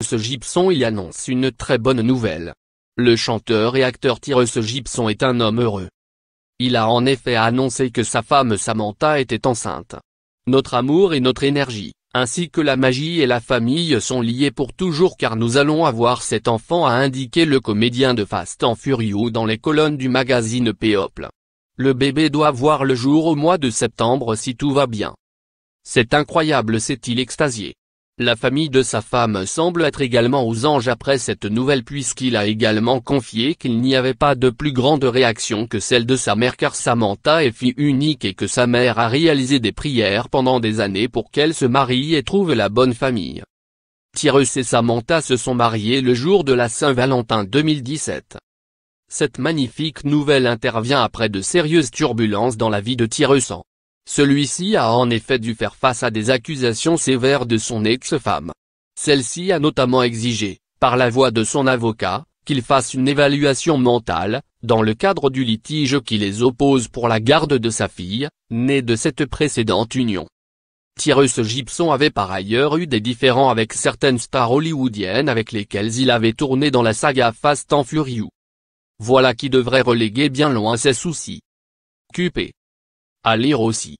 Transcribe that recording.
Tyrus Gibson y annonce une très bonne nouvelle. Le chanteur et acteur Tyrus Gibson est un homme heureux. Il a en effet annoncé que sa femme Samantha était enceinte. Notre amour et notre énergie, ainsi que la magie et la famille sont liés pour toujours car nous allons avoir cet enfant a indiqué le comédien de Fast and Furious dans les colonnes du magazine Péople. Le bébé doit voir le jour au mois de septembre si tout va bien. C'est incroyable s'est-il extasié. La famille de sa femme semble être également aux anges après cette nouvelle puisqu'il a également confié qu'il n'y avait pas de plus grande réaction que celle de sa mère car Samantha est fille unique et que sa mère a réalisé des prières pendant des années pour qu'elle se marie et trouve la bonne famille. Tyrus et Samantha se sont mariés le jour de la Saint-Valentin 2017. Cette magnifique nouvelle intervient après de sérieuses turbulences dans la vie de Tyrus celui-ci a en effet dû faire face à des accusations sévères de son ex-femme. Celle-ci a notamment exigé, par la voix de son avocat, qu'il fasse une évaluation mentale, dans le cadre du litige qui les oppose pour la garde de sa fille, née de cette précédente union. Tyrus Gibson avait par ailleurs eu des différends avec certaines stars hollywoodiennes avec lesquelles il avait tourné dans la saga Fast and Furious. Voilà qui devrait reléguer bien loin ses soucis. QP à lire aussi.